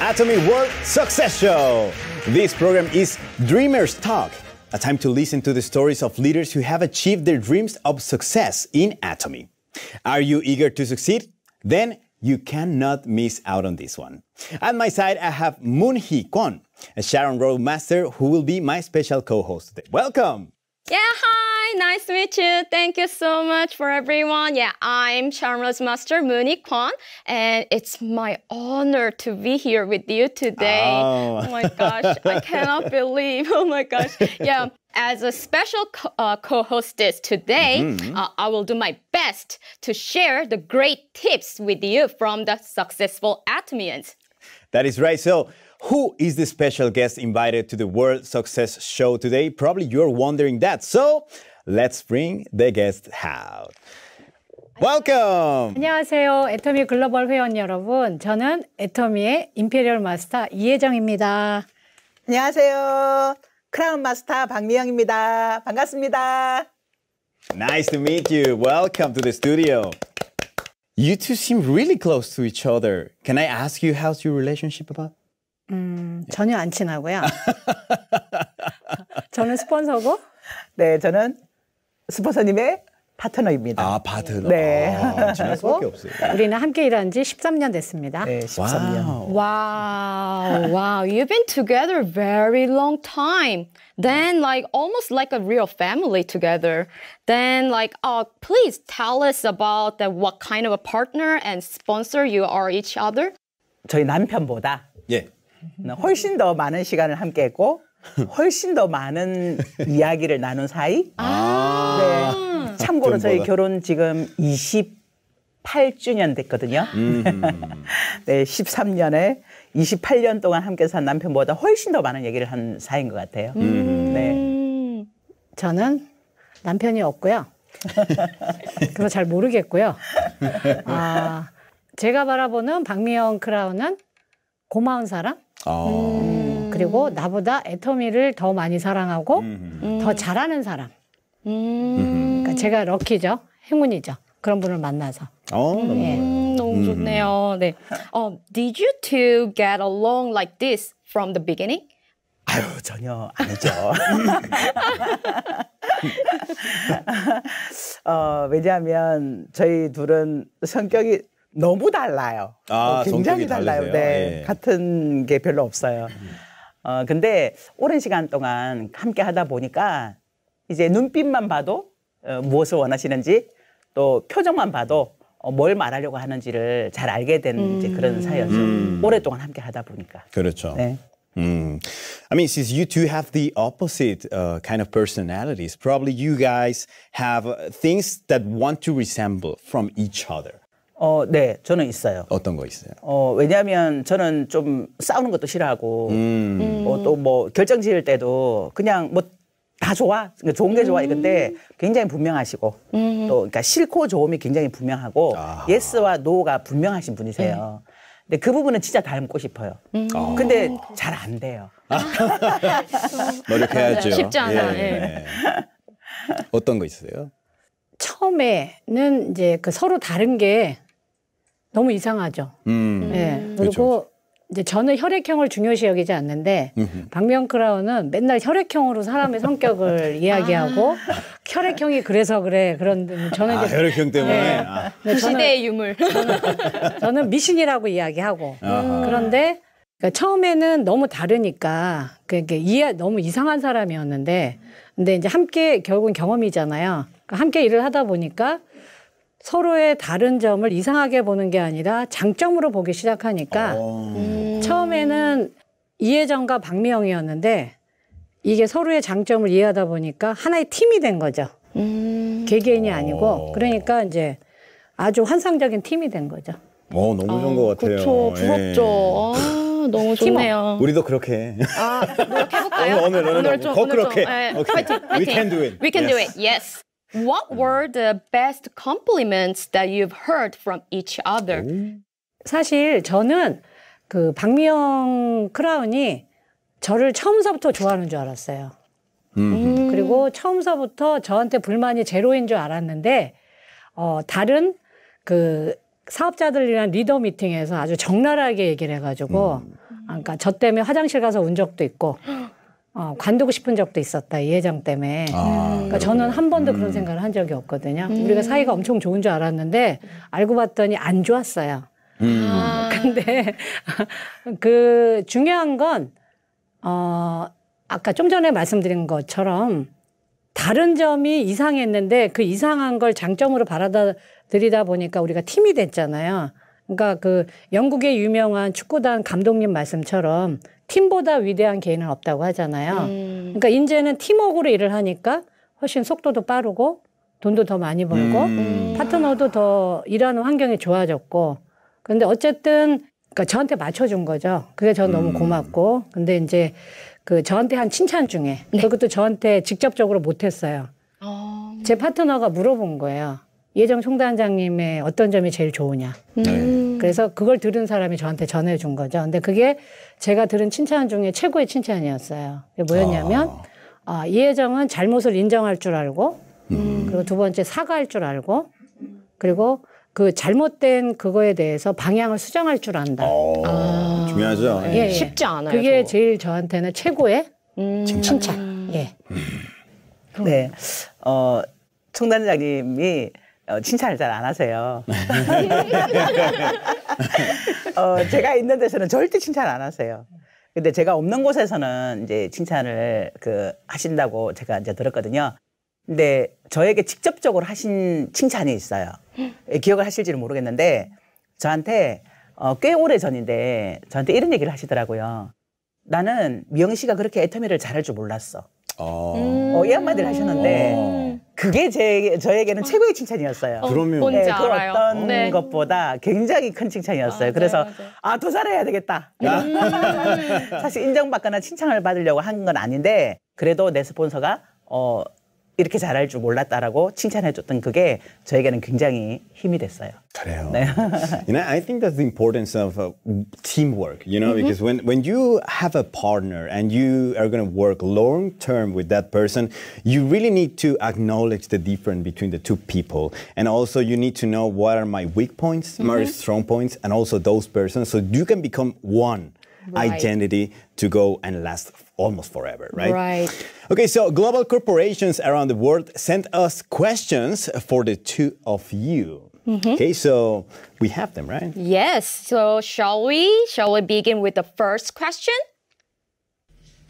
Atomy World Success Show. This program is Dreamers Talk, a time to listen to the stories of leaders who have achieved their dreams of success in Atomy. Are you eager to succeed? Then you cannot miss out on this one. At my side, I have Moon Hee Kwon, a Sharon Road Master who will be my special co host today. Welcome! Yeah, hi, nice to meet you. Thank you so much for everyone. Yeah, I'm Charmless Master Mooney Kwan, and it's my honor to be here with you today. Oh, oh my gosh, I cannot believe. Oh my gosh. Yeah. As a special co, uh, hostess today, mm -hmm. uh, I will do my best to share the great tips with you from the successful Atomians. That is right. So, who is the special guest invited to the World Success Show today? Probably you're wondering that. So let's bring the guest out. Welcome. 안녕하세요. 애터미 글로벌 회원 여러분. 저는 애터미의 임페리얼 마스터 이혜정입니다. 안녕하세요. 크라운 마스터 박미영입니다. 반갑습니다. Nice to meet you. Welcome to the studio. You two seem really close to each other. Can I ask you how's your relationship about? 음, 전혀 안 친하고요. 저는 스폰서고. 네, 저는 스폰서님의 파트너입니다. 아, 파트너. 네. 아, 친할 수밖에 없어요. 우리는 함께 일한 지 13년 됐습니다. 네, 13년. Wow. wow. You've been together very long time. Then like almost like a real family together. Then like uh please tell us about the, what kind of a partner and sponsor you are each other. 저희 남편보다 훨씬 더 많은 시간을 함께 했고 훨씬 더 많은 이야기를 나눈 사이. 아~ 네. 참고로 저희 결혼 지금 28주년 됐거든요. 음. 네, 13년에 28년 동안 함께 산 남편보다 훨씬 더 많은 얘기를 한 사이인 것 같아요. 음. 네. 저는 남편이 없고요. 그거 잘 모르겠고요. 아, 제가 바라보는 박미영 크라운은 고마운 사람, 아. 음. 그리고 나보다 애터미를 더 많이 사랑하고 음. 더 잘하는 사람. 음. 그러니까 제가 럭키죠. 행운이죠. 그런 분을 만나서. 어, 너무, 예. 음, 너무 좋네요. 음. 네. Um, did you two get along like this from the beginning? 아유 전혀 아니죠. 어, 왜냐하면 저희 둘은 성격이 너무 달라요. 아, 굉장히 달라요. 달리세요? 네. 예. 같은 게 별로 없어요. 어, 근데 오랜 시간 동안 함께 하다 보니까 이제 눈빛만 봐도 어, 무엇을 원하시는지 또 표정만 봐도 어, 뭘 말하려고 하는지를 잘 알게 된 음. 이제 그런 사이였죠. 음. 오랫동안 함께 하다 보니까. 그렇죠. 네. Mm. I mean, since you two have the opposite uh, kind of personalities, probably you guys have uh, things that want to resemble from each other. 어, 네, 저는 있어요. 어떤 거 있어요? 어, 왜냐하면 저는 좀 싸우는 것도 싫어하고, 음. 어, 또뭐 결정 지을 때도 그냥 뭐 다 좋아, 그러니까 좋은 게 좋아, 음. 근데 굉장히 분명하시고, 음. 또 그러니까 싫고 좋음이 굉장히 분명하고, 아 예스와 노가 분명하신 분이세요. 음. 근데 그 부분은 진짜 닮고 싶어요. 음. 아. 근데 음, 그렇죠. 잘안 돼요. 아. 노력해야죠. 쉽지 않아. 예, 예. 네. 어떤 거 있으세요? 처음에는 이제 그 서로 다른 게 너무 이상하죠. 음. 네. 그리고 그쵸. 이제 저는 혈액형을 중요시 여기지 않는데 박명크라운은 맨날 혈액형으로 사람의 성격을 아. 이야기하고 아. 혈액형이 그래서 그래 그런 뭐 저는 아, 이제 혈액형 때문에 네. 아. 그 네, 시대의 유물 저는, 저는 미신이라고 이야기하고 아 그런데 그러니까 처음에는 너무 다르니까 그게 이해 너무 이상한 사람이었는데 근데 이제 함께 결국은 경험이잖아요 그 함께 일을 하다 보니까 서로의 다른 점을 이상하게 보는 게 아니라 장점으로 보기 시작하니까 어. 음. 처음에는 이혜정과 박미영이었는데 이게 서로의 장점을 이해하다 보니까 하나의 팀이 된 거죠. 음. 개개인이 아니고 어. 그러니까 이제 아주 환상적인 팀이 된 거죠. 어 너무 좋은 아, 것 같아요. 그렇죠, 부럽죠. 예. 아, 너무 좋네요. 우리도 그렇게. 아, 노력해볼까요? 뭐 오늘 오늘 오늘, 오늘, 좀, 꼭 오늘 그렇게. 좀, 예. 네. o k 파이팅, 파이팅. We can do it. We can yes. do it. Yes. What 음. were the best compliments that you've heard from each other? 사실 저는 그 박미영 크라운이 저를 처음서부터 좋아하는 줄 알았어요. 음. 그리고 처음서부터 저한테 불만이 제로인 줄 알았는데 어 다른 그 사업자들이랑 리더 미팅에서 아주 적나라하게 얘기를 해가지고 음. 아, 그러니까 저 때문에 화장실 가서 운 적도 있고 어, 관두고 싶은 적도 있었다 이 회장 때문에. 아, 그러니까 저는 한 번도 음. 그런 생각을 한 적이 없거든요. 음. 우리가 사이가 엄청 좋은 줄 알았는데 알고 봤더니 안 좋았어요. 음. 아. 근데 그 중요한 건 어, 아까 좀 전에 말씀드린 것처럼 다른 점이 이상했는데 그 이상한 걸 장점으로 받아들이다 보니까 우리가 팀이 됐잖아요. 그러니까 그 영국의 유명한 축구단 감독님 말씀처럼 팀보다 위대한 개인은 없다고 하잖아요. 음. 그러니까 인제는 팀웍으로 일을 하니까 훨씬 속도도 빠르고 돈도 더 많이 벌고 음. 음. 파트너도 더 일하는 환경이 좋아졌고 근데 어쨌든 그러니까 저한테 맞춰준 거죠. 그게 저 음. 너무 고맙고 근데 이제 그 저한테 한 칭찬 중에 네. 그것도 저한테 직접적으로 못했어요. 어. 제 파트너가 물어본 거예요. 이혜정 총단장님의 어떤 점이 제일 좋으냐. 음. 네. 그래서 그걸 들은 사람이 저한테 전해준 거죠. 근데 그게 제가 들은 칭찬 중에 최고의 칭찬이었어요. 뭐였냐면, 아. 아 이혜정은 잘못을 인정할 줄 알고, 음. 그리고 두 번째 사과할 줄 알고, 그리고 그 잘못된 그거에 대해서 방향을 수정할 줄 안다. 어, 아. 중요하죠. 예, 예, 예. 쉽지 않아요. 그게 저거. 제일 저한테는 최고의 음. 칭찬. 예. 음. 음. 네. 어, 총단장님이 어, 칭찬을 잘 안 하세요. 어, 제가 있는 데서는 절대 칭찬 안 하세요. 근데 제가 없는 곳에서는 이제 칭찬을 그 하신다고 제가 이제 들었거든요. 근데 저에게 직접적으로 하신 칭찬이 있어요. 예, 기억을 하실지는 모르겠는데 저한테 어, 꽤 오래 전인데 저한테 이런 얘기를 하시더라고요. 나는 미영 씨가 그렇게 애터미를 잘할 줄 몰랐어. 아. 어, 음~ 어이 한마디를 하셨는데 어. 그게 제 저에게는 어. 최고의 칭찬이었어요. 어, 그러면 네, 그 알아요. 어떤 네. 것보다 굉장히 큰 칭찬이었어요. 아, 그래서 네, 맞아 도살해야 아, 되겠다. 음. 사실 인정받거나 칭찬을 받으려고 한 건 아닌데 그래도 내 스폰서가 어 이렇게 잘할 줄 몰랐다라고 칭찬해줬던 그게 저에게는 굉장히 힘이 됐어요. 그래요. 네. you know, I think that's the importance of uh, teamwork. You know, because when when you have a partner and you are going to work long term with that person, you really need to acknowledge the difference between the two people, and also you need to know what are my weak points, my mm-hmm. strong points, and also those persons, so you can become one right. identity to go and last almost forever, right? Right. Okay, so global corporations around the world sent us questions for the two of you. Mm -hmm. Okay, so we have them, right? Yes. So shall we? Shall we begin with the first question?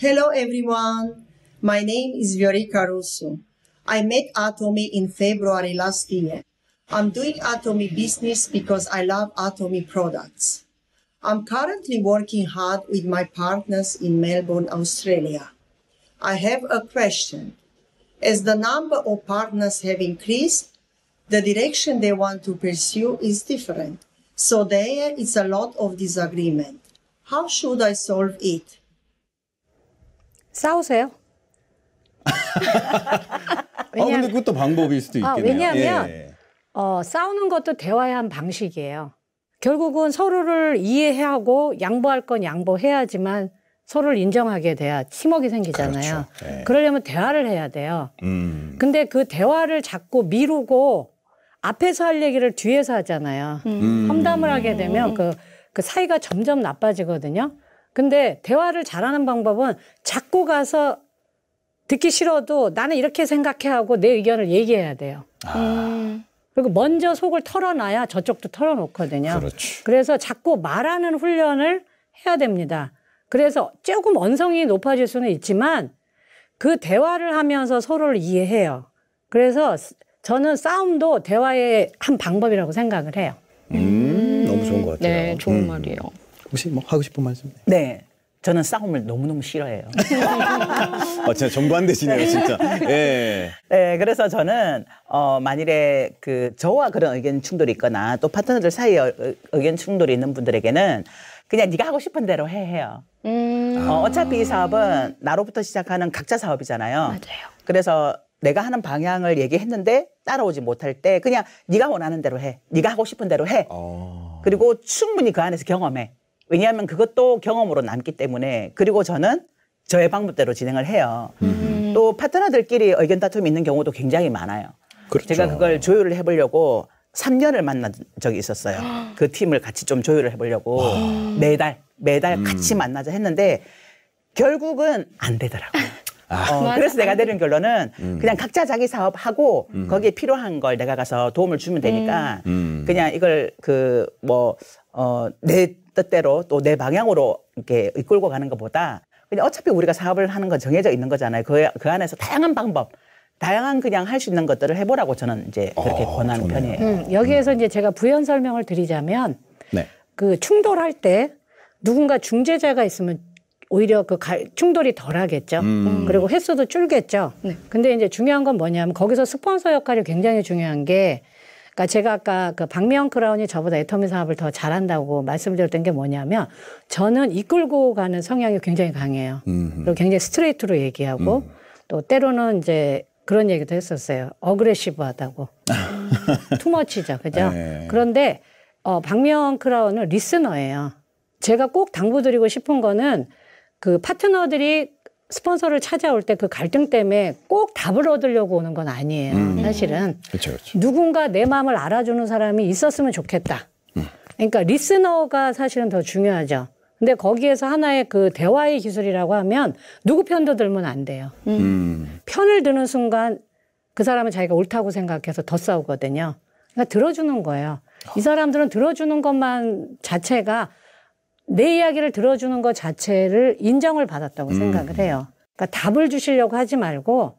Hello, everyone. My name is Viorica Russo. I met Atomy in February last year. I'm doing Atomy business because I love Atomy products. I'm currently working hard with my partners in Melbourne, Australia. I have a question. As the number of partners have increased, the direction they want to pursue is different. So there is a lot of disagreement. How should I solve it? 싸우세요. 아 근데 그것도 방법일 수도 있겠네요. 아, 왜냐하면 예. 어, 싸우는 것도 대화의 한 방식이에요. 결국은 서로를 이해하고 양보할 건 양보해야지만 서로를 인정하게 돼야 팀웍이 생기잖아요. 그렇죠. 네. 그러려면 대화를 해야 돼요. 음. 근데 그 대화를 자꾸 미루고 앞에서 할 얘기를 뒤에서 하잖아요. 음. 음. 험담을 하게 되면 음. 그, 그 사이가 점점 나빠지거든요. 근데 대화를 잘하는 방법은 자꾸 가서 듣기 싫어도 나는 이렇게 생각해 하고 내 의견을 얘기해야 돼요. 아. 음. 그리고 먼저 속을 털어놔야 저쪽도 털어놓거든요. 그렇죠. 그래서 자꾸 말하는 훈련을 해야 됩니다. 그래서 조금 언성이 높아질 수는 있지만 그 대화를 하면서 서로를 이해해요. 그래서 저는 싸움도 대화의 한 방법이라고 생각을 해요. 음, 음. 너무 좋은 것 같아요. 네, 좋은 음. 말이에요. 혹시 뭐 하고 싶은 말씀? 네. 저는 싸움을 너무너무 싫어해요. 어, 진짜 정반대시네요, 네. 진짜. 예. 네, 그래서 저는, 어, 만일에 그, 저와 그런 의견 충돌이 있거나 또 파트너들 사이에 의견 충돌이 있는 분들에게는 그냥 네가 하고 싶은 대로 해, 해요. 음. 어, 어차피 이 사업은 나로부터 시작하는 각자 사업이잖아요. 맞아요. 그래서 내가 하는 방향을 얘기했는데 따라오지 못할 때 그냥 네가 원하는 대로 해. 네가 하고 싶은 대로 해. 어. 그리고 충분히 그 안에서 경험해. 왜냐하면 그것도 경험으로 남기 때문에 그리고 저는 저의 방법대로 진행을 해요. 음. 또 파트너들끼리 의견 다툼이 있는 경우도 굉장히 많아요. 그렇죠. 제가 그걸 조율을 해보려고 3년을 만난 적이 있었어요. 그 팀을 같이 좀 조율을 해보려고 와. 매달 매달 음. 같이 만나자 했는데 결국은 안 되더라고요. 아. 어, 그래서 내가 내린 결론은 음. 그냥 각자 자기 사업하고 음. 거기에 필요한 걸 내가 가서 도움을 주면 되니까 음. 음. 그냥 이걸 그뭐어내 뜻대로 또 내 방향으로 이렇게 이끌고 가는 것보다 그냥 어차피 우리가 사업을 하는 건 정해져 있는 거잖아요. 그, 그 안에서 다양한 방법, 다양한 그냥 할 수 있는 것들을 해보라고 저는 이제 그렇게 어, 권하는 좋네요. 편이에요. 음, 여기에서 음. 이제 제가 부연 설명을 드리자면 네. 그 충돌할 때 누군가 중재자가 있으면 오히려 그 충돌이 덜 하겠죠. 음. 그리고 횟수도 줄겠죠. 네. 근데 이제 중요한 건 뭐냐면 거기서 스폰서 역할이 굉장히 중요한 게 그러니까 제가 아까 그 박미영 크라운이 저보다 애터미 사업을 더 잘한다고 말씀드렸던 게 뭐냐면 저는 이끌고 가는 성향이 굉장히 강해요. 음흠. 그리고 굉장히 스트레이트로 얘기하고 음. 또 때로는 이제 그런 얘기도 했었어요. 어그레시브하다고. 투머치죠. 그죠? 네. 그런데 어, 박미영 크라운은 리스너예요. 제가 꼭 당부드리고 싶은 거는 그 파트너들이 스폰서를 찾아올 때 그 갈등 때문에 꼭 답을 얻으려고 오는 건 아니에요. 음. 사실은 그쵸, 그렇죠, 그쵸. 그렇죠. 누군가 내 마음을 알아주는 사람이 있었으면 좋겠다. 음. 그러니까 리스너가 사실은 더 중요하죠. 근데 거기에서 하나의 그 대화의 기술이라고 하면 누구 편도 들면 안 돼요. 음. 편을 드는 순간 그 사람은 자기가 옳다고 생각해서 더 싸우거든요. 그러니까 들어주는 거예요. 이 사람들은 들어주는 것만 자체가 내 이야기를 들어주는 것 자체를 인정을 받았다고 음. 생각을 해요. 그러니까 답을 주시려고 하지 말고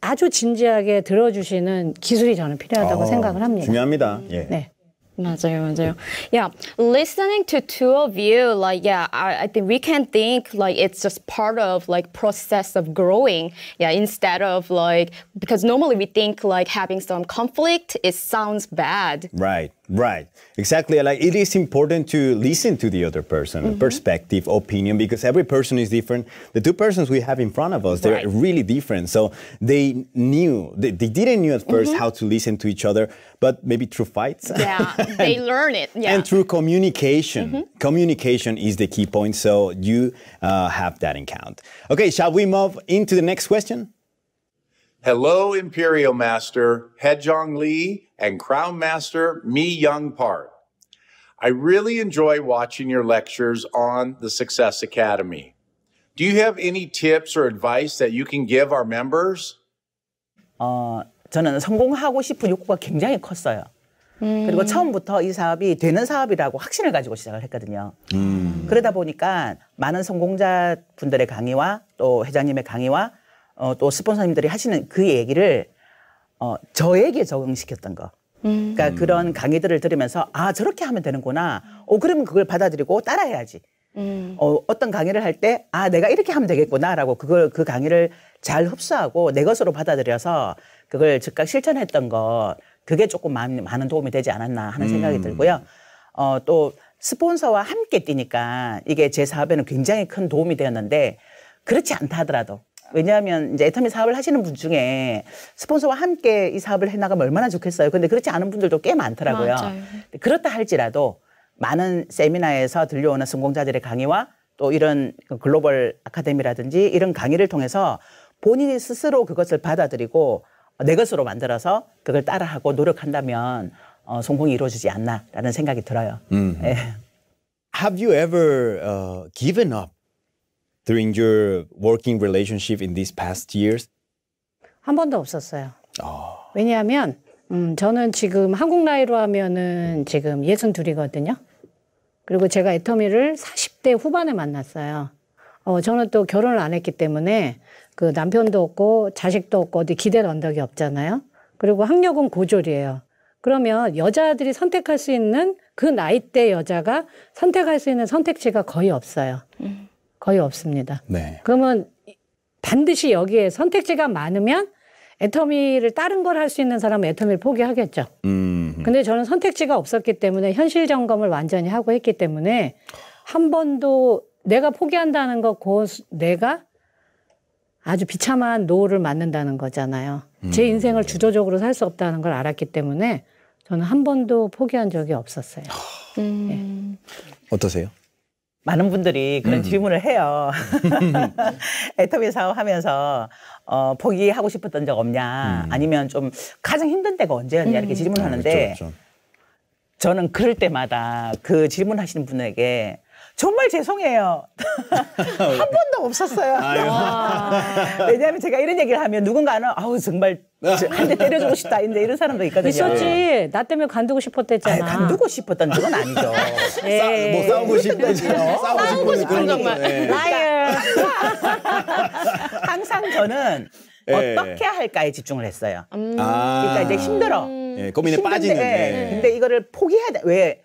아주 진지하게 들어주시는 기술이 저는 필요하다고 어, 생각을 합니다. 중요합니다. 예. 네. 맞아요, 맞아요. Yeah, listening to two of you, like, yeah, I, I think we can think like it's just part of like process of growing. Yeah, instead of like because normally we think like having some conflict, it sounds bad. Right. Right, exactly. Like it is important to listen to the other person, mm -hmm. perspective, opinion, because every person is different. The two persons we have in front of us, they're right. really different. So they knew, they, they didn't knew at 1st mm -hmm. how to listen to each other, but maybe through fights. Yeah, and, they learn it. Yeah. And through communication. Mm -hmm. Communication is the key point. So you uh, have that in count. Okay, shall we move into the next question? Hello, Imperial Master Hejong Lee and Crown Master Mi Young Park. I really enjoy watching your lectures on the Success Academy. Do you have any tips or advice that you can give our members? 어, 저는 성공하고 싶은 욕구가 굉장히 컸어요. 음. 그리고 처음부터 이 사업이 되는 사업이라고 확신을 가지고 시작을 했거든요. 음. 그러다 보니까 많은 성공자 분들의 강의와 또 회장님의 강의와 어, 또 스폰서님들이 하시는 그 얘기를 어, 저에게 적응시켰던 거. 그러니까 음. 그런 강의들을 들으면서 아 저렇게 하면 되는구나. 어 그러면 그걸 받아들이고 따라해야지. 음. 어, 어떤 강의를 할 때 아 내가 이렇게 하면 되겠구나라고 그걸 그 강의를 잘 흡수하고 내 것으로 받아들여서 그걸 즉각 실천했던 거 그게 조금 많은 도움이 되지 않았나 하는 생각이 음. 들고요. 어, 또 스폰서와 함께 뛰니까 이게 제 사업에는 굉장히 큰 도움이 되었는데 그렇지 않다 하더라도 왜냐하면 이제 애터미 사업을 하시는 분 중에 스폰서와 함께 이 사업을 해나가면 얼마나 좋겠어요. 근데 그렇지 않은 분들도 꽤 많더라고요. 맞아요. 그렇다 할지라도 많은 세미나에서 들려오는 성공자들의 강의와 또 이런 그 글로벌 아카데미라든지 이런 강의를 통해서 본인이 스스로 그것을 받아들이고 내 것으로 만들어서 그걸 따라하고 노력한다면 어, 성공이 이루어지지 않나라는 생각이 들어요. 음. 예. Have you ever uh, given up during your working relationship in these past years? 한 번도 없었어요. 아. 왜냐하면 음, 저는 지금 한국 나이로 하면은 지금 예순 둘이거든요. 그리고 제가 애터미를 40대 후반에 만났어요. 어, 저는 또 결혼을 안 했기 때문에 그 남편도 없고 자식도 없고 어디 기댈 언덕이 없잖아요. 그리고 학력은 고졸이에요. 그러면 여자들이 선택할 수 있는 그 나이대 여자가 선택할 수 있는 선택지가 거의 없어요. 음. 거의 없습니다. 네. 그러면 반드시 여기에 선택지가 많으면 애터미를 다른 걸 할 수 있는 사람은 애터미를 포기하겠죠. 음. 근데 저는 선택지가 없었기 때문에 현실 점검을 완전히 하고 했기 때문에 한 번도 내가 포기한다는 거, 곧 내가 아주 비참한 노후를 맞는다는 거잖아요. 음. 제 인생을 주도적으로 살 수 없다는 걸 알았기 때문에 저는 한 번도 포기한 적이 없었어요. 음. 네. 어떠세요? 많은 분들이 그런 음. 질문을 해요. 애터미 사업하면서 어, 포기하고 싶었던 적 없냐, 음. 아니면 좀 가장 힘든 때가 언제였냐 이렇게 음. 질문하는데 을 아, 그렇죠, 그렇죠. 저는 그럴 때마다 그 질문하시는 분에게 정말 죄송해요. 한 번도 없었어요. 왜냐하면 제가 이런 얘기를 하면 누군가는 아우 정말 한 대 때려주고 싶다. 이제 이런 사람도 있거든요. 있었지. 예. 나 때문에 간두고 싶었댔잖아. 간두고 싶었던 적은 아니죠. 예. 싸, 뭐 싸우고 싶대잖 싸우고 싶은 정말. 라이어. 예. 그러니까 항상 저는 예. 어떻게 할까에 집중을 했어요. 음. 아. 그러니까 이제 힘들어. 예, 고민에 빠지는. 예. 근데 이거를 포기해야 돼. 왜?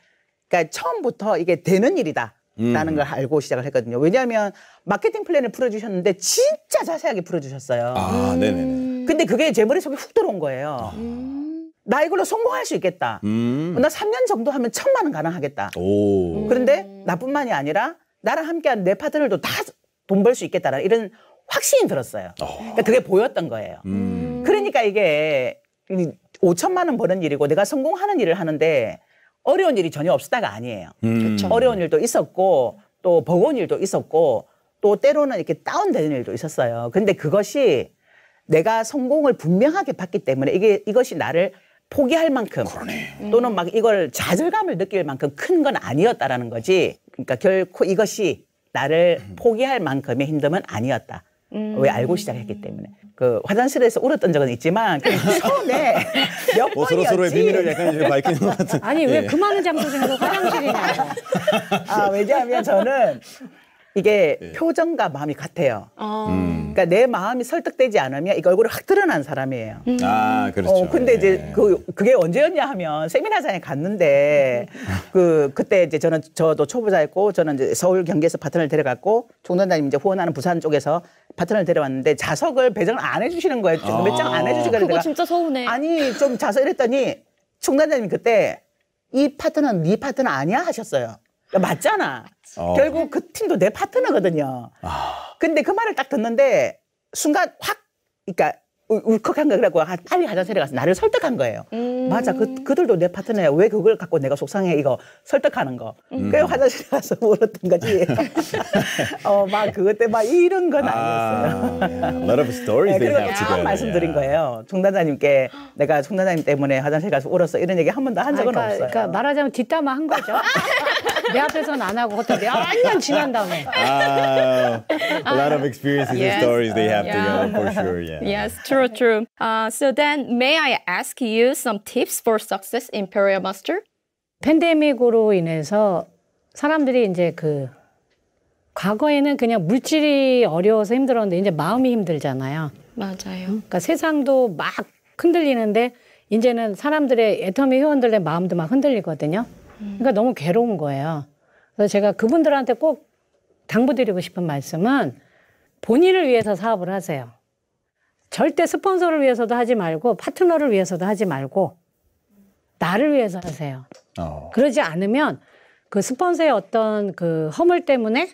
그러니까 처음부터 이게 되는 일이다. 라는 음. 걸 알고 시작을 했거든요. 왜냐하면 마케팅 플랜을 풀어주셨는데 진짜 자세하게 풀어주셨어요. 아, 음. 네네네. 근데 그게 제 머릿속에 훅 들어온 거예요. 음. 나 이걸로 성공할 수 있겠다. 음. 나 3년 정도 하면 천만 원 가능하겠다. 오. 그런데 나뿐만이 아니라 나랑 함께한 내 파트너들도 다 돈 벌 수 있겠다라 이런 확신이 들었어요. 어. 그러니까 그게 보였던 거예요. 음. 그러니까 이게 5천만 원 버는 일이고 내가 성공하는 일을 하는데 어려운 일이 전혀 없었다가 아니에요. 음. 어려운 일도 있었고 또 버거운 일도 있었고 또 때로는 이렇게 다운되는 일도 있었어요. 근데 그것이 내가 성공을 분명하게 봤기 때문에 이게 이것이 나를 포기할 만큼 그러네. 또는 막 이걸 좌절감을 느낄 만큼 큰 건 아니었다라는 거지. 그러니까 결코 이것이 나를 음. 포기할 만큼의 힘듦은 아니었다. 음. 왜 알고 음. 시작했기 때문에 그 화장실에서 울었던 적은 있지만 처음에 몇뭐 번이었지 서로 서로의 비밀을 약간 이제 밝히는 것 같은 아니 왜 예. 그만은 장소 중에서 그 화장실이냐 아 왜냐하면 저는 이게 네. 표정과 마음이 같아요. 아. 음. 그러니까 내 마음이 설득되지 않으면 이거 얼굴을 확 드러난 사람이에요. 음. 아, 그렇죠. 어, 근데 네. 이제 그 그게 언제였냐 하면 세미나장에 갔는데 그 그때 이제 저는 저도 초보자였고 저는 이제 서울 경기에서 파트너를 데려갔고 총단장님 이제 후원하는 부산 쪽에서 파트너를 데려왔는데 좌석을 배정을 안 해주시는 거예요. 아. 몇장 안해주시니 그거 진짜 서운해. 아니 좀좌석 이랬더니 총단장님 그때 이 파트너는 네 파트너 아니야 하셨어요. 그러니까 맞잖아. 어. 결국 그 팀도 내 파트너거든요. 아. 근데 그 말을 딱 듣는데 순간 확, 그러니까 울컥한 거라고 빨리 화장실에 가서 나를 설득한 거예요. 음. 맞아, 그, 그들도 내 파트너야. 왜 그걸 갖고 내가 속상해 이거 설득하는 거. 음. 그래 화장실에 가서 울었던 거지. 어, 막 그것 때막 이런 건 아, 아니었어요. 아, lot of stories. 네, 그리고 딱 말씀드린 거예요. 총단장님께 내가 총단장님 때문에 화장실 에 가서 울었어 이런 얘기 한 번도 한 아, 적은 아, 그러니까, 없어요. 그러니까 말하자면 뒷담화 한 거죠. 내 앞에서는 안 하고 그때 내가 완전 지난 다음에. Uh, a lot of experiences and stories they have uh, yeah. t o g e for sure. Yeah. Yes, true. true, true. Uh, so then, may I ask you some tips for success in Period Master? 팬데믹으로 인해서 사람들이 이제 그 과거에는 그냥 물질이 어려워서 힘들었는데 이제 마음이 힘들잖아요. 맞아요. 그러니까 세상도 막 흔들리는데 이제는 사람들의 애터미 회원들의 마음도 막 흔들리거든요. 그러니까 너무 괴로운 거예요. 그래서 제가 그분들한테 꼭 당부드리고 싶은 말씀은 본인을 위해서 사업을 하세요. 절대 스폰서를 위해서도 하지 말고 파트너를 위해서도 하지 말고 나를 위해서 하세요. 어. 그러지 않으면 그 스폰서의 어떤 그 허물 때문에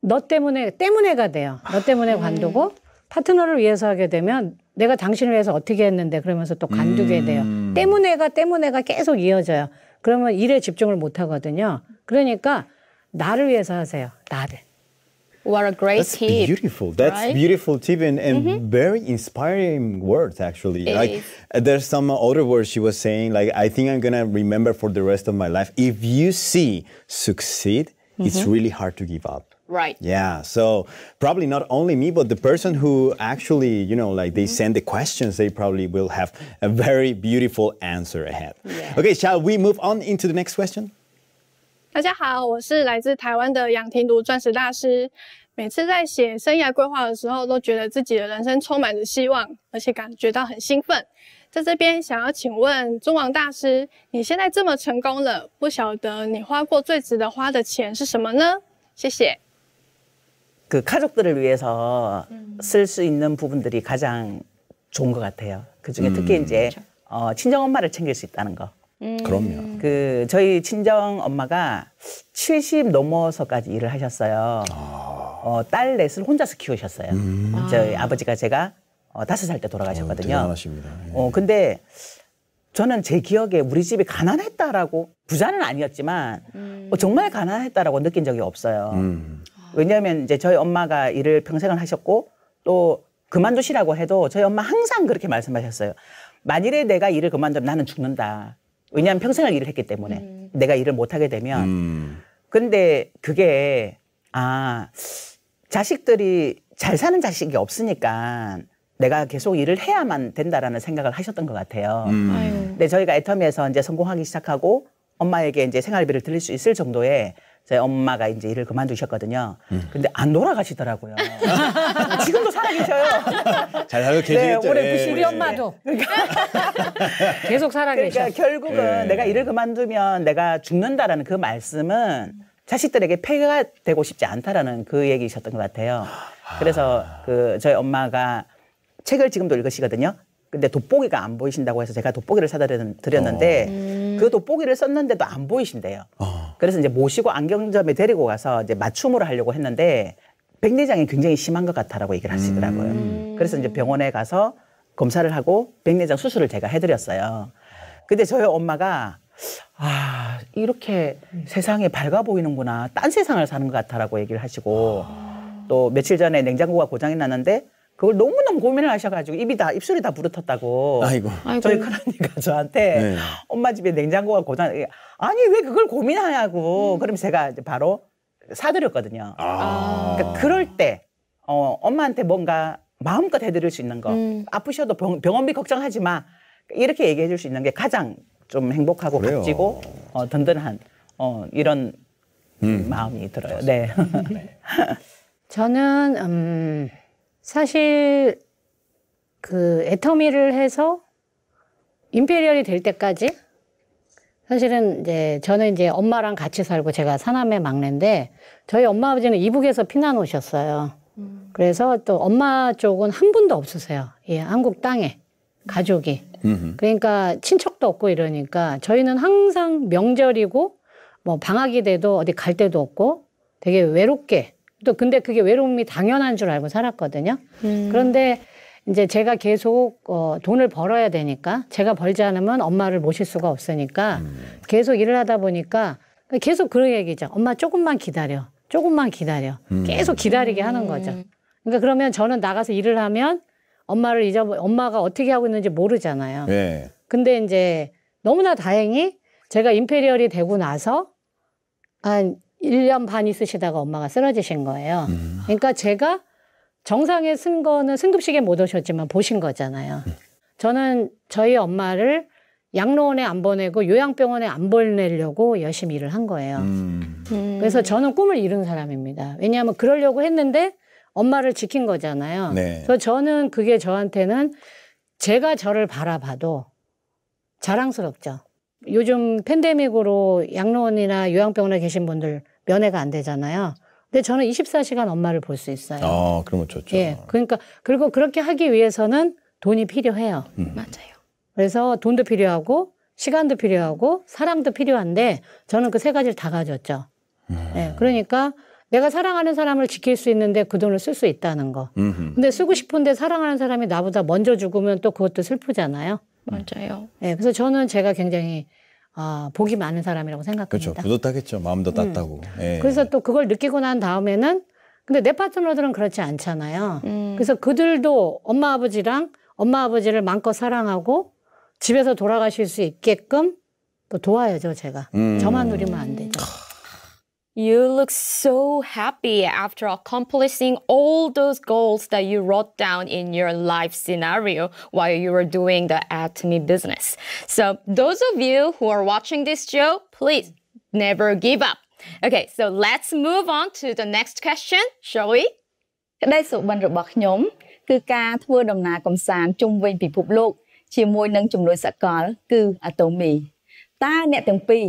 너 때문에 때문에가 돼요. 너 때문에 아, 관두고 네. 파트너를 위해서 하게 되면 내가 당신을 위해서 어떻게 했는데 그러면서 또 관두게 음. 돼요. 때문에가 때문에가 계속 이어져요. 그러면 일에 집중을 못 하거든요. 그러니까 나를 위해서 하세요. 나를. What a great That's tip. Beautiful. That's right? beautiful tip and, and mm-hmm. very inspiring words actually. It like is. Uh, there's some other words she was saying, like I think I'm gonna remember for the rest of my life. If you see succeed, mm-hmm. it's really hard to give up. Right. Yeah. So probably not only me, but the person who actually, you know, like they mm-hmm. send the questions, they probably will have a very beautiful answer ahead. Okay, shall we move on into the next question? 大家好，我是来自台湾的杨廷儒钻石大师。每次在写生涯规划的时候，都觉得自己的人生充满着希望，而且感觉到很兴奋。在这边想要请问中王大师，你现在这么成功了，不晓得你花过最值得花的钱是什么呢？谢谢。그가족들을위해서쓸수있는부분들이가장좋은것같아요그중에특히이제친정엄마를챙길수있다는거 음. 그럼요. 그 저희 친정 엄마가 70 넘어서까지 일을 하셨어요. 아. 어, 딸 넷을 혼자서 키우셨어요. 음. 아. 저희 아. 버지가 제가 어, 다섯 살 때 돌아가셨거든요. 어, 대단하십니다. 예. 어, 근데 저는 제 기억에 우리 집이 가난했다라고 부자는 아니었지만 음. 어, 정말 가난했다라고 느낀 적이 없어요. 음. 왜냐하면 이제 저희 엄마가 일을 평생을 하셨고 또 그만두시라고 해도 저희 엄마 항상 그렇게 말씀하셨어요. 만일에 내가 일을 그만두면 나는 죽는다. 왜냐하면 평생을 일을 했기 때문에 음. 내가 일을 못 하게 되면 음. 근데 그게 아 자식들이 잘 사는 자식이 없으니까 내가 계속 일을 해야만 된다라는 생각을 하셨던 것 같아요. 음. 근데 저희가 애터미에서 이제 성공하기 시작하고 엄마에게 이제 생활비를 들릴 수 있을 정도의 제 엄마가 이제 일을 그만두셨거든요. 음. 근데 안 돌아가시더라고요. 지금도 살아계셔요. 잘 살고 계시겠죠. 네, 올해 90 예, 우리 엄마도 그러니까 계속 살아계셔. 그러니까 결국은 예. 내가 일을 그만두면 내가 죽는다라는 그 말씀은 자식들에게 폐가 되고 싶지 않다라는 그 얘기셨던 것 같아요. 그래서 아. 그 저희 엄마가 책을 지금도 읽으시거든요. 근데 돋보기가 안 보이신다고 해서 제가 돋보기를 사다 드렸는데 어. 그것도 뽀기를 썼는데도 안 보이신대요. 어. 그래서 이제 모시고 안경점에 데리고 가서 이제 맞춤으로 하려고 했는데 백내장이 굉장히 심한 것같다라고 얘기를 하시더라고요. 음. 그래서 이제 병원에 가서 검사를 하고 백내장 수술을 제가 해드렸어요. 근데 저희 엄마가 아 이렇게 세상이 밝아 보이는구나, 딴 세상을 사는 것같다라고 얘기를 하시고 또 며칠 전에 냉장고가 고장이 났는데 그걸 너무너무 고민을 하셔가지고 입이 다 입술이 다 부르텄다고. 아이고. 아이고. 저희 큰언니가 저한테 네. 엄마 집에 냉장고가 고장. 아니 왜 그걸 고민하냐고. 음. 그럼 제가 이제 바로 사드렸거든요. 아. 그러니까 그럴 때 어, 엄마한테 뭔가 마음껏 해드릴 수 있는 거. 음. 아프셔도 병, 원비 걱정하지 마. 이렇게 얘기해줄 수 있는 게 가장 좀 행복하고 그래요. 값지고 어, 든든한 어, 이런 음. 마음이 들어요. 네. 네. 저는 음. 사실 그 애터미를 해서 임페리얼이 될 때까지 사실은 이제 저는 이제 엄마랑 같이 살고 제가 사남의 막내인데 저희 엄마 아버지는 이북에서 피난 오셨어요. 음. 그래서 또 엄마 쪽은 한 분도 없으세요. 예, 한국 땅에 가족이. 그러니까 친척도 없고 이러니까 저희는 항상 명절이고 뭐 방학이 돼도 어디 갈 데도 없고 되게 외롭게 또 근데 그게 외로움이 당연한 줄 알고 살았거든요. 음. 그런데 이제 제가 계속 어, 돈을 벌어야 되니까 제가 벌지 않으면 엄마를 모실 수가 없으니까 음. 계속 일을 하다 보니까 계속 그런 얘기죠. 엄마 조금만 기다려. 조금만 기다려. 음. 계속 기다리게 하는 거죠. 음. 그러니까 그러면 저는 나가서 일을 하면 엄마를 잊어버 엄마가 어떻게 하고 있는지 모르잖아요. 네. 근데 이제 너무나 다행히 제가 임페리얼이 되고 나서 한 1년 반 있으시다가 엄마가 쓰러지신 거예요. 음. 그러니까 제가 정상에 쓴 거는 승급식에 못 오셨지만 보신 거잖아요. 음. 저는 저희 엄마를 양로원에 안 보내고 요양병원에 안 보내려고 열심히 일을 한 거예요. 음. 음. 그래서 저는 꿈을 이룬 사람입니다. 왜냐하면 그러려고 했는데 엄마를 지킨 거잖아요. 네. 그래서 저는 그게 저한테는 제가 저를 바라봐도 자랑스럽죠. 요즘 팬데믹으로 양로원이나 요양병원에 계신 분들 면회가 안 되잖아요. 근데 저는 24시간 엄마를 볼 수 있어요. 아, 그러면 좋죠. 예. 그러니까 그리고 그렇게 하기 위해서는 돈이 필요해요. 음. 맞아요. 그래서 돈도 필요하고 시간도 필요하고 사랑도 필요한데 저는 그 세 가지를 다 가졌죠. 음. 예. 그러니까 내가 사랑하는 사람을 지킬 수 있는데 그 돈을 쓸 수 있다는 거. 음흠. 근데 쓰고 싶은데 사랑하는 사람이 나보다 먼저 죽으면 또 그것도 슬프잖아요. 맞아요. 네, 그래서 저는 제가 굉장히 아, 복이 많은 사람이라고 생각합니다. 그렇죠. 뿌듯하겠죠. 마음도 땄다고. 음. 예. 그래서 또 그걸 느끼고 난 다음에는 근데 내 파트너들은 그렇지 않잖아요. 음. 그래서 그들도 엄마 아버지랑 엄마 아버지를 마음껏 사랑하고 집에서 돌아가실 수 있게끔 또 도와야죠, 제가. 음. 저만 누리면 안 되죠. 음. You look so happy after accomplishing all those goals that you wrote down in your life scenario while you were doing the Atomy business. So, those of you who are watching this show, please never give up. Okay, so let's move on to the next question, shall we? ក្តីសុបិនរបស់ខ្ញុំគឺការធ្វើដំណើរកំសាន្តជុំវិញពិភពលោកជាមួយនឹងចំនួនសកលគឺអាតូមីតើអ្នកទាំងពីរ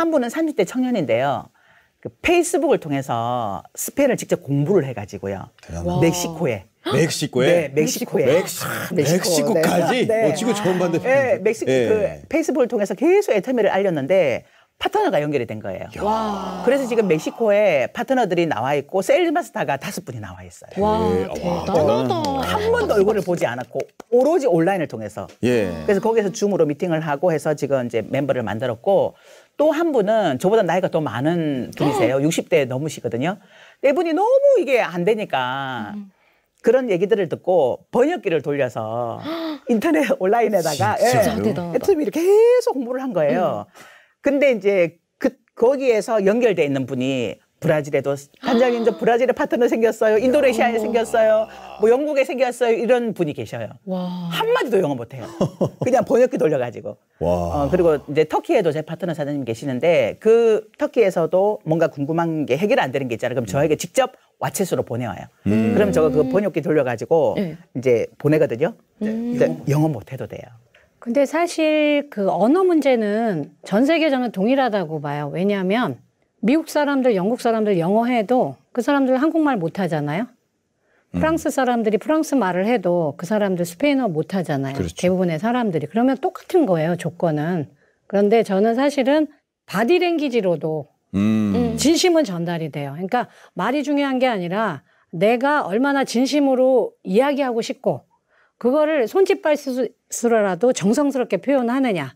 한 분은 30대 청년인데요. 그 페이스북을 통해서 스페인을 직접 공부를 해가지고요. 대단하다. 멕시코에. 멕시코에? 네, 멕시코에. 멕시, 아, 코 까지 네. 어, 지금 처음 봤는데. 네, 멕시코 네. 그 예. 페이스북을 통해서 계속 에터미를 알렸는데 파트너가 연결이 된 거예요. 와. 그래서 지금 멕시코에 파트너들이 나와 있고 세일즈마스터가 다섯 분이 나와 있어요. 와, 대단하다. 한 번도 얼굴을 보지 않았고 오로지 온라인을 통해서. 예. 그래서 거기서 줌으로 미팅을 하고 해서 지금 이제 멤버를 만들었고 또한 분은 저보다 나이가 더 많은 분이세요. 60대 어. 넘으시거든요. 네 분이 너무 이게 안 되니까 음. 그런 얘기들을 듣고 번역기를 돌려서 인터넷 온라인에다가 예, 애트이를 계속 공부를 한 거예요. 음. 근데 이제 그 거기에서 연결돼 있는 분이 브라질에도 단장님 저 브라질에 파트너 생겼어요. 인도네시아에 어. 생겼어요. 뭐 영국에 생겼어요. 이런 분이 계셔요. 와. 한마디도 영어 못해요. 그냥 번역기 돌려가지고. 어, 그리고 이제 터키에도 제 파트너 사장님 계시는데 그 터키에서도 뭔가 궁금한 게 해결 안 되는 게 있잖아요. 그럼 음. 저에게 직접 와챗으로 보내와요. 음. 그럼 저가 그 번역기 돌려가지고 예. 음. 네. 이제 보내거든요. 네. 영어 못해도 돼요. 근데 사실 그 언어 문제는 전 세계적으로 동일하다고 봐요. 왜냐하면 미국 사람들, 영국 사람들 영어 해도 그 사람들 한국말 못 하잖아요. 음. 프랑스 사람들이 프랑스 말을 해도 그 사람들 스페인어 못 하잖아요. 그렇죠. 대부분의 사람들이. 그러면 똑같은 거예요, 조건은. 그런데 저는 사실은 바디랭귀지로도 음. 음. 진심은 전달이 돼요. 그러니까 말이 중요한 게 아니라 내가 얼마나 진심으로 이야기하고 싶고 그거를 손짓발수로라도 정성스럽게 표현하느냐.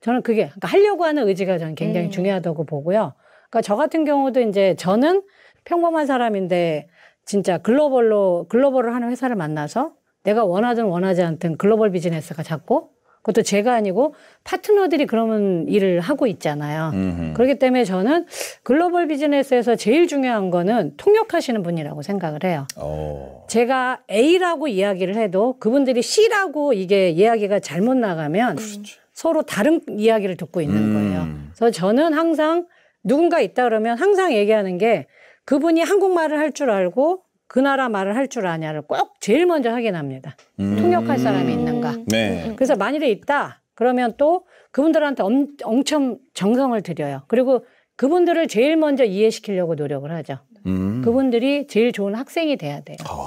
저는 그게 그러니까 하려고 하는 의지가 저는 굉장히 음. 중요하다고 보고요. 그러니까 저 같은 경우도 이제 저는 평범한 사람인데 진짜 글로벌로 글로벌을 하는 회사를 만나서 내가 원하든 원하지 않든 글로벌 비즈니스가 작고 그것도 제가 아니고 파트너들이 그러면 일을 하고 있잖아요. 음흠. 그렇기 때문에 저는 글로벌 비즈니스에서 제일 중요한 거는 통역하시는 분이라고 생각을 해요. 오. 어. 제가 A라고 이야기를 해도 그분들이 C라고 이게 이야기가 잘못 나가면 그렇죠. 서로 다른 이야기를 듣고 있는 음. 거예요. 그래서 저는 항상 누군가 있다 그러면 항상 얘기하는 게 그분이 한국말을 할 줄 알고 그 나라 말을 할 줄 아냐를 꼭 제일 먼저 확인합니다. 음. 통역할 사람이 있는가. 음. 네. 그래서 만일에 있다 그러면 또 그분들한테 엄, 엄청 정성을 들여요. 그리고 그분들을 제일 먼저 이해시키려고 노력을 하죠. 음. 그분들이 제일 좋은 학생이 돼야 돼요. 어...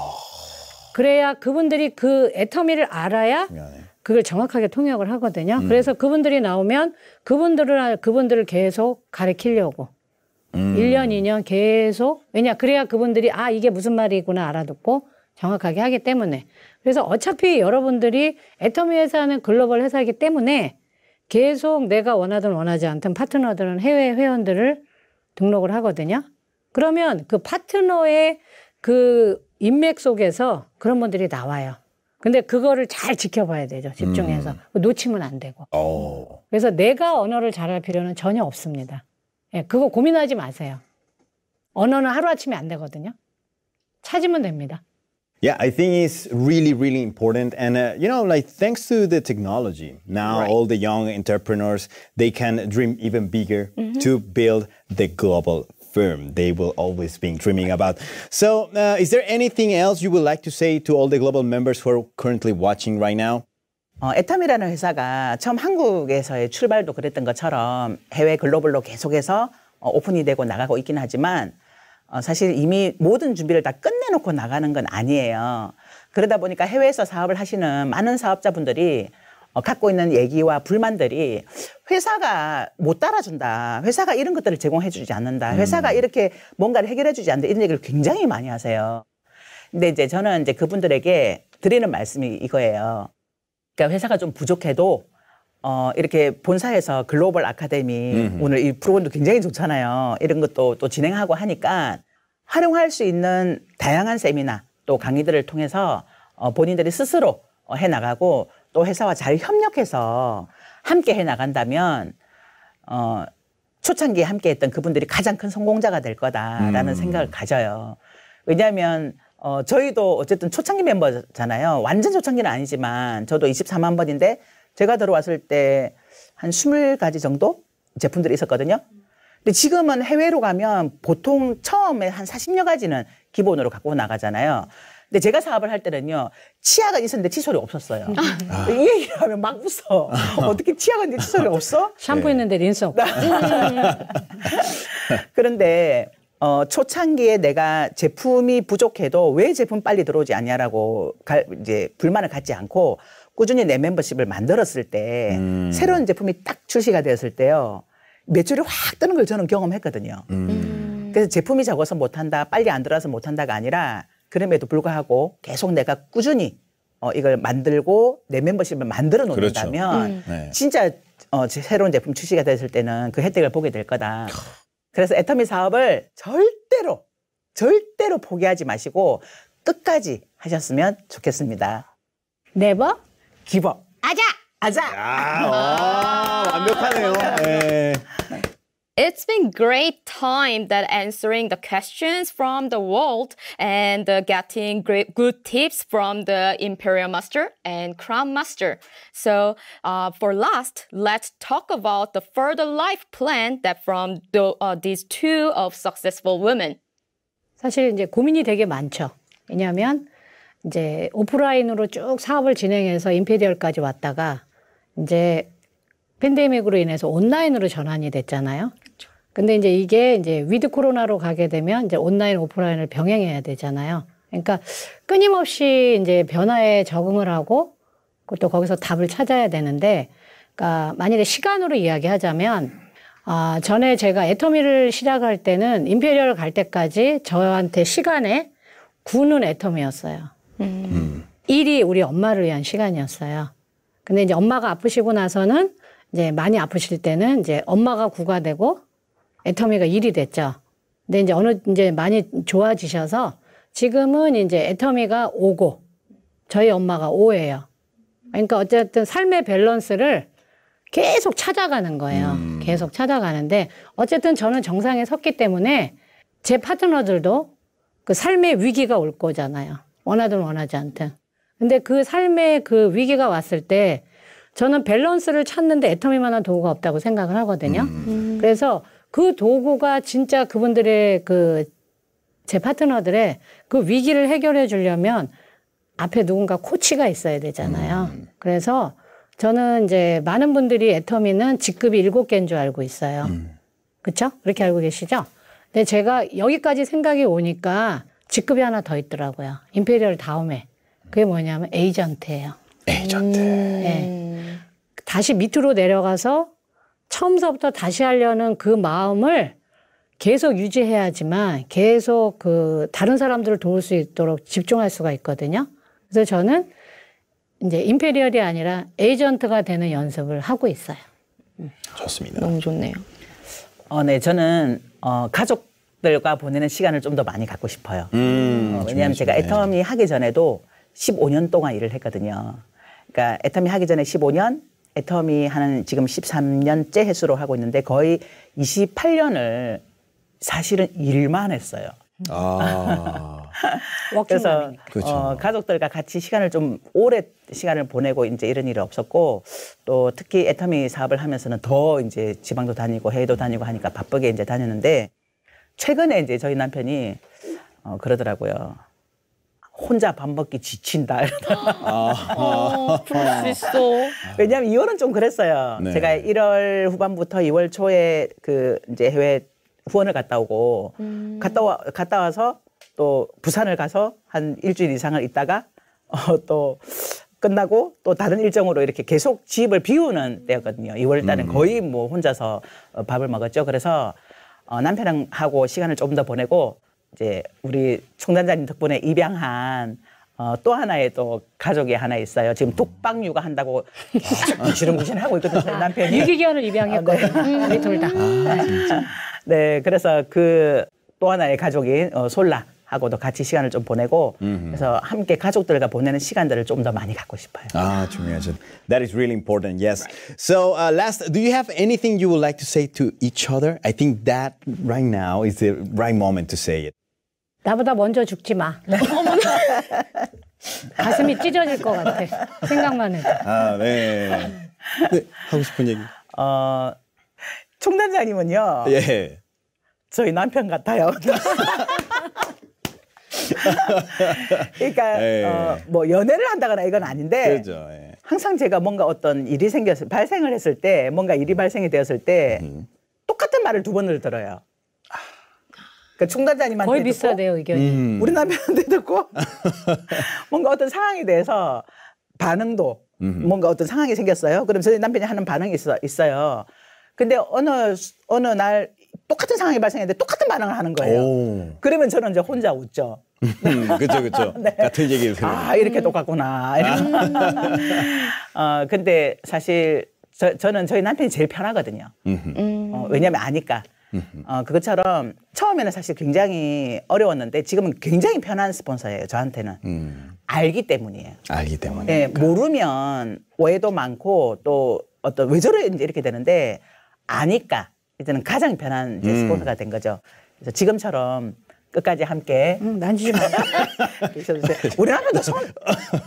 그래야 그분들이 그 애터미를 알아야 미안해. 그걸 정확하게 통역을 하거든요. 음. 그래서 그분들이 나오면 그분들을 그분들을 계속 가르키려고 음. 1년, 2년 계속 왜냐 그래야 그분들이 아 이게 무슨 말이구나 알아듣고 정확하게 하기 때문에 그래서 어차피 여러분들이 애터미 회사는 글로벌 회사이기 때문에 계속 내가 원하든 원하지 않든 파트너들은 해외 회원들을 등록을 하거든요. 그러면 그 파트너의 그 인맥 속에서 그런 분들이 나와요. 근데 그거를 잘 지켜봐야 되죠. 집중해서. 음. 놓치면 안 되고. 오. 그래서 내가 언어를 잘할 필요는 전혀 없습니다. 예, 그거 고민하지 마세요. 언어는 하루아침에 안 되거든요. 찾으면 됩니다. Yeah, I think it's really, really important. And, uh, you know, like thanks to the technology, now right. all the young entrepreneurs, they can dream even bigger mm -hmm. to build the global firm they will always be dreaming about. So, uh, is there anything else you would like to say to all the global members who are currently watching right now? 어, 에탐이라는 회사가 처음 한국에서의 출발도 그랬던 것처럼 해외 글로벌로 계속해서 어, 오픈이 되고 나가고 있긴 하지만 어, 사실 이미 모든 준비를 다 끝내놓고 나가는 건 아니에요. 그러다 보니까 해외에서 사업을 하시는 많은 사업자분들이 어, 갖고 있는 얘기와 불만들이 회사가 못 따라준다. 회사가 이런 것들을 제공해주지 않는다. 음. 회사가 이렇게 뭔가를 해결해주지 않는다. 이런 얘기를 굉장히 많이 하세요. 근데 이제 저는 이제 그분들에게 드리는 말씀이 이거예요. 그러니까 회사가 좀 부족해도 어, 이렇게 본사에서 글로벌 아카데미 음흠. 오늘 이 프로그램도 굉장히 좋잖아요. 이런 것도 또 진행하고 하니까 활용할 수 있는 다양한 세미나 또 강의들을 통해서 어, 본인들이 스스로 어, 해 나가고 또 회사와 잘 협력해서 함께 해 나간다면 어 초창기에 함께 했던 그분들이 가장 큰 성공자가 될 거다라는 음. 생각을 가져요. 왜냐하면 어 저희도 어쨌든 초창기 멤버잖아요. 완전 초창기는 아니지만 저도 24만 번인데 제가 들어왔을 때 한 20가지 정도 제품들이 있었거든요. 근데 지금은 해외로 가면 보통 처음에 한 40여 가지는 기본으로 갖고 나가잖아요. 근데 제가 사업을 할 때는요, 치아가 있었는데 칫솔이 없었어요. 아. 이 얘기를 하면 막 웃어. 어떻게 치아가 있는데 칫솔이 없어? 샴푸 네. 있는데 린스 없고. 그런데 어, 초창기에 내가 제품이 부족해도 왜 제품 빨리 들어오지 않냐라고 가, 이제 불만을 갖지 않고 꾸준히 내 멤버십을 만들었을 때 음. 새로운 제품이 딱 출시가 되었을 때요 매출이 확 뜨는 걸 저는 경험했거든요. 음. 음. 그래서 제품이 적어서 못한다, 빨리 안 들어와서 못한다가 아니라 그럼에도 불구하고 계속 내가 꾸준히 어, 이걸 만들고 내 멤버십을 만들어 놓는다면 그렇죠. 음. 네. 진짜 어, 새로운 제품 출시가 됐을 때는 그 혜택을 보게 될 거다. 그래서 애터미 사업을 절대로 절대로 포기하지 마시고 끝까지 하셨으면 좋겠습니다. 네버 기버 아자 아자 야, 와, 어, 완벽하네요. 네. It's been great time that answering the questions from the world and uh, getting great, good tips from the Imperial Master and Crown Master. So uh, for last, let's talk about the further life plan that from the, uh, these two of successful women. 사실 이제 고민이 되게 많죠. 왜냐하면 이제 오프라인으로 쭉 사업을 진행해서 임페리얼까지 왔다가 이제 팬데믹으로 인해서 온라인으로 전환이 됐잖아요. 근데 이제 이게 이제 위드 코로나로 가게 되면 이제 온라인 오프라인을 병행해야 되잖아요. 그러니까 끊임없이 이제 변화에 적응을 하고 그것도 거기서 답을 찾아야 되는데 그러니까 만일에 시간으로 이야기하자면 아, 전에 제가 애터미를 시작할 때는 임페리얼 갈 때까지 저한테 시간에 구는 애터미였어요. 음. 일이 우리 엄마를 위한 시간이었어요. 근데 이제 엄마가 아프시고 나서는 이제 많이 아프실 때는 이제 엄마가 구가 되고 애터미가 1이 됐죠. 근데 이제 어느 이제 많이 좋아지셔서 지금은 이제 애터미가 5고 저희 엄마가 5예요. 그러니까 어쨌든 삶의 밸런스를 계속 찾아가는 거예요. 음. 계속 찾아가는데 어쨌든 저는 정상에 섰기 때문에 제 파트너들도 그 삶의 위기가 올 거잖아요. 원하든 원하지 않든. 근데 그 삶의 그 위기가 왔을 때 저는 밸런스를 찾는데 애터미만한 도구가 없다고 생각을 하거든요. 음. 음. 그래서 그 도구가 진짜 그분들의 그 제 파트너들의 그 위기를 해결해 주려면 앞에 누군가 코치가 있어야 되잖아요. 음. 그래서 저는 이제 많은 분들이 애터미는 직급이 일곱 개인 줄 알고 있어요. 음. 그렇죠? 그렇게 알고 계시죠? 근데 제가 여기까지 생각이 오니까 직급이 하나 더 있더라고요. 임페리얼 다음에. 그게 뭐냐면 에이전트예요. 에이전트. 음. 네. 다시 밑으로 내려가서 처음서부터 다시 하려는 그 마음을 계속 유지해야지만 계속 그 다른 사람들을 도울 수 있도록 집중할 수가 있거든요. 그래서 저는 이제 임페리얼이 아니라 에이전트가 되는 연습을 하고 있어요. 음. 좋습니다. 너무 좋네요. 어, 네, 저는 어, 가족들과 보내는 시간을 좀 더 많이 갖고 싶어요. 음, 어, 왜냐하면 제가 애터미 하기 전에도 15년 동안 일을 했거든요. 그러니까 애터미 하기 전에 15년, 애터미 하는 지금 13년째 해수로 하고 있는데 거의 28년을 사실은 일만 했어요. 아. 그래서 그렇죠. 어, 가족들과 같이 시간을 좀 오래 시간을 보내고 이제 이런 일이 없었고 또 특히 애터미 사업을 하면서는 더 이제 지방도 다니고 해외도 다니고 하니까 바쁘게 이제 다녔는데 최근에 이제 저희 남편이 어, 그러더라고요. 혼자 밥 먹기 지친다. 아, 어, 그럴 수 있어. 왜냐하면 2월은 좀 그랬어요. 네. 제가 1월 후반부터 2월 초에 그 이제 해외 후원을 갔다 오고 음. 갔다 와 갔다 와서 또 부산을 가서 한 일주일 이상을 있다가 어, 또 끝나고 또 다른 일정으로 이렇게 계속 집을 비우는 때였거든요. 2월 달은 음. 거의 뭐 혼자서 어, 밥을 먹었죠. 그래서 어, 남편하고 시간을 조금 더 보내고 이제 우리 총단장님 덕분에 입양한 어, 또 하나의 또 가족이 하나 있어요. 지금 독방 육아한다고 지름구신 하고 있거든요. 남편이 유기견을 입양했거든요. 아, 네. 음, 우리 둘 다. 아, 네, 그래서 그 또 하나의 가족인 어, 솔라 하고도 같이 시간을 좀 보내고 음흠. 그래서 함께 가족들과 보내는 시간들을 좀 더 많이 갖고 싶어요. 아, 중요하죠. That is really important. Yes. Right. So, uh, last, do you have anything you would like to say to each other? I think that right now is the right moment to say it. 나보다 먼저 죽지 마. 네. 어머나. 가슴이 찢어질 것 같아. 생각만 해도. 아, 네. 네. 하고 싶은 얘기. 어, 총단장님은요. 예. 저희 남편 같아요. 그러니까 예. 어, 뭐 연애를 한다거나 이건 아닌데 그렇죠, 예. 항상 제가 뭔가 어떤 일이 생겼을 발생을 했을 때 뭔가 일이 음. 발생이 되었을 때 음. 똑같은 말을 두 번을 들어요. 그러니까 중간자님한테 거의 비슷하대요 의견이. 음. 우리 남편한테 듣고 뭔가 어떤 상황에 대해서 반응도 음흠. 뭔가 어떤 상황이 생겼어요. 그럼 저희 남편이 하는 반응이 있어, 있어요. 근데 어느 어느 날 똑같은 상황이 발생했는데 똑같은 반응을 하는 거예요. 오. 그러면 저는 이제 혼자 웃죠. 그렇죠, 그렇죠. 네. 같은 얘기를 들으면. 아 이렇게 똑같구나. 아. 어 근데 사실 저, 저는 저희 남편이 제일 편하거든요. 어, 왜냐하면 아니까. 어, 그것처럼 처음에는 사실 굉장히 어려웠는데 지금은 굉장히 편한 스폰서예요. 저한테는 음. 알기 때문이에요. 알기 때문에. 네, 모르면 오해도 많고 또 어떤 왜 저러는지 이렇게 되는데 아니까 이제는 가장 편한 음. 스폰서가 된 거죠. 그래서 지금처럼 끝까지 함께. 음, 난지 마. 우리나라도 손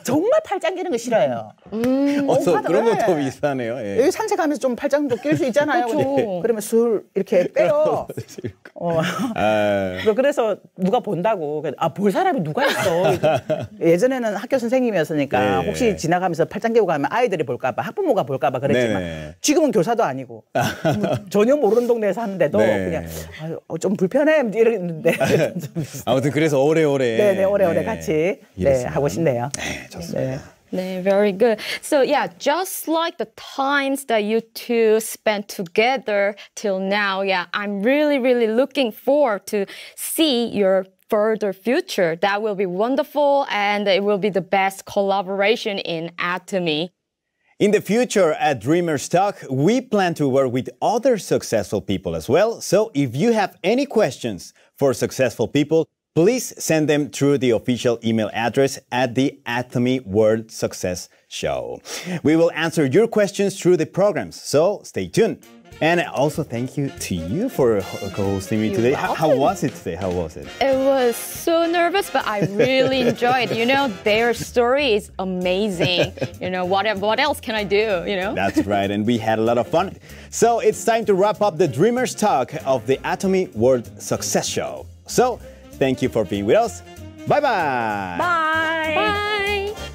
정말 팔짱 끼는 거 싫어요. 음, 어서 그런 것도 비슷하네요. 예. 여기 산책하면서 좀 팔짱도 낄 수 있잖아요. 그렇죠. 그러면 술 이렇게 빼요. 어. 어. 아. 그래서 누가 본다고 아볼 사람이 누가 있어. 예전에는 학교 선생님이었으니까 네. 혹시 지나가면서 팔짱 끼고 가면 아이들이 볼까봐 학부모가 볼까봐 그랬지만 네. 지금은 교사도 아니고 전혀 모르는 동네에서 하는데도 네. 그냥 아, 좀 불편해 이랬는데 아무튼 그래서 오래오래. 네네 오래오래 같이 네, 하고 싶네요. 네 좋습니다. 네, very good. So yeah, just like the times that you two spent together till now, yeah, I'm really, really looking forward to see your further future. That will be wonderful and it will be the best collaboration in Atomy. In the future at Dreamers Talk, we plan to work with other successful people as well. So if you have any questions, for successful people, please send them through the official email address at the Atomy World Success Show. We will answer your questions through the programs, so stay tuned. And also thank you to you for co-hosting me You're today. How was it today? How was it? It was so nervous, but I really enjoyed. You know, their story is amazing. You know, what what else can I do? You know. That's right, and we had a lot of fun. So it's time to wrap up the Dreamers Talk of the Atomy World Success Show. So thank you for being with us. Bye-bye. Bye. Bye. Bye.